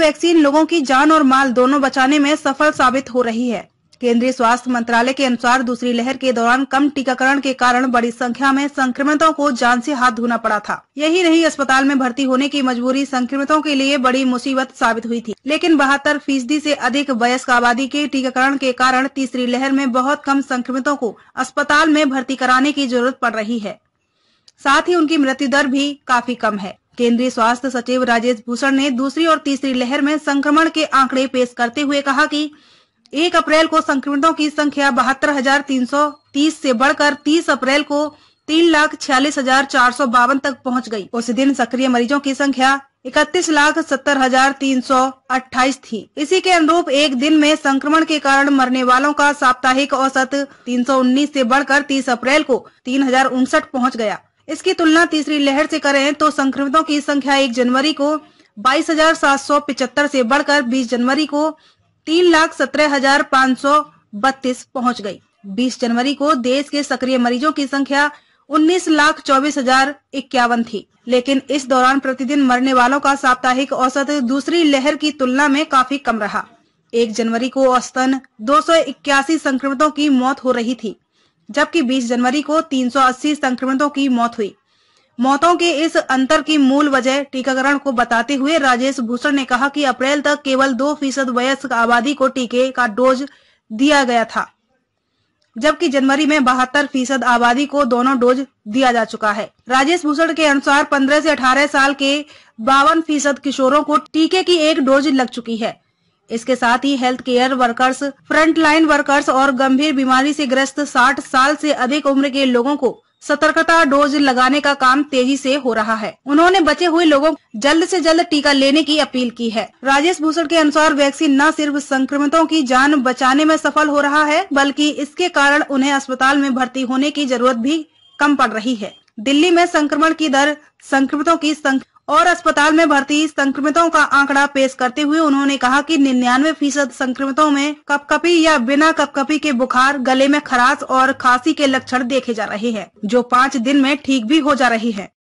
Vaccine लोगों की जान और माल दोनों बचाने में सफल साबित हो रही है केंद्रीय स्वास्थ्य मंत्रालय के अनुसार दूसरी लहर के दौरान कम टीकाकरण के कारण बड़ी संख्या में संक्रमितों को जान से हाथ धोना पड़ा था यही नहीं अस्पताल में भर्ती होने की मजबूरी संक्रमितों के लिए बड़ी मुसीबत साबित हुई थी लेकिन बहत्तर फीसदी ऐसी अधिक वयस्क आबादी के टीकाकरण के कारण तीसरी लहर में बहुत कम संक्रमितों को अस्पताल में भर्ती कराने की जरूरत पड़ रही है साथ ही उनकी मृत्यु दर भी काफी कम है केंद्रीय स्वास्थ्य सचिव राजेश भूषण ने दूसरी और तीसरी लहर में संक्रमण के आंकड़े पेश करते हुए कहा कि एक अप्रैल को संक्रमितों की संख्या बहत्तर हजार तीन सौ तीस से बढ़कर तीस अप्रैल को तीन लाख छियालीस हजार चार सौ बावन तक पहुंच गई। उस दिन सक्रिय मरीजों की संख्या इकतीस लाख सत्तर हजार तीन सौ अट्ठाईस थी इसी के अनुरूप एक दिन में संक्रमण के कारण मरने वालों का साप्ताहिक औसत तीन सौ उन्नीस ऐसी बढ़कर तीस अप्रैल को तीन हजार उनसठ पहुँच गया इसकी तुलना तीसरी लहर से करें तो संक्रमितों की संख्या एक जनवरी को बाईस हजार सात सौ पिचहत्तर से बढ़कर बीस जनवरी को तीन लाख सत्रह हजार पाँच सौ बत्तीस पहुँच गई बीस जनवरी को देश के सक्रिय मरीजों की संख्या उन्नीस लाख चौबीस हजार इक्यावन थी लेकिन इस दौरान प्रतिदिन मरने वालों का साप्ताहिक औसत दूसरी लहर की तुलना में काफी कम रहा एक जनवरी को औसतन दो संक्रमितों की मौत हो रही थी जबकि 20 जनवरी को 380 संक्रमितों की मौत हुई मौतों के इस अंतर की मूल वजह टीकाकरण को बताते हुए राजेश भूषण ने कहा कि अप्रैल तक केवल दो फीसद वयस्क आबादी को टीके का डोज दिया गया था जबकि जनवरी में बहत्तर फीसद आबादी को दोनों डोज दिया जा चुका है राजेश भूषण के अनुसार 15 से 18 साल के बावन फीसद किशोरों को टीके की एक डोज लग चुकी है इसके साथ ही health care workers frontline workers और गंभीर बीमारी से ग्रस्त 60 साल से अधिक उम्र के लोगों को सतर्कता डोज लगाने का काम तेजी से हो रहा है उन्होंने बचे हुए लोगों जल्द से जल्द टीका लेने की अपील की है राजेश भूषण के अनुसार वैक्सीन न सिर्फ संक्रमितों की जान बचाने में सफल हो रहा है बल्कि इसके कारण उन्हें अस्पताल में भर्ती होने की जरूरत भी कम पड़ रही है दिल्ली में संक्रमण की दर संक्रमितों की संख्या और अस्पताल में भर्ती संक्रमितों का आंकड़ा पेश करते हुए उन्होंने कहा कि निन्यानवे फीसद संक्रमितों में कपकपी या बिना कपकपी के बुखार गले में खराश और खांसी के लक्षण देखे जा रहे हैं जो पाँच दिन में ठीक भी हो जा रही है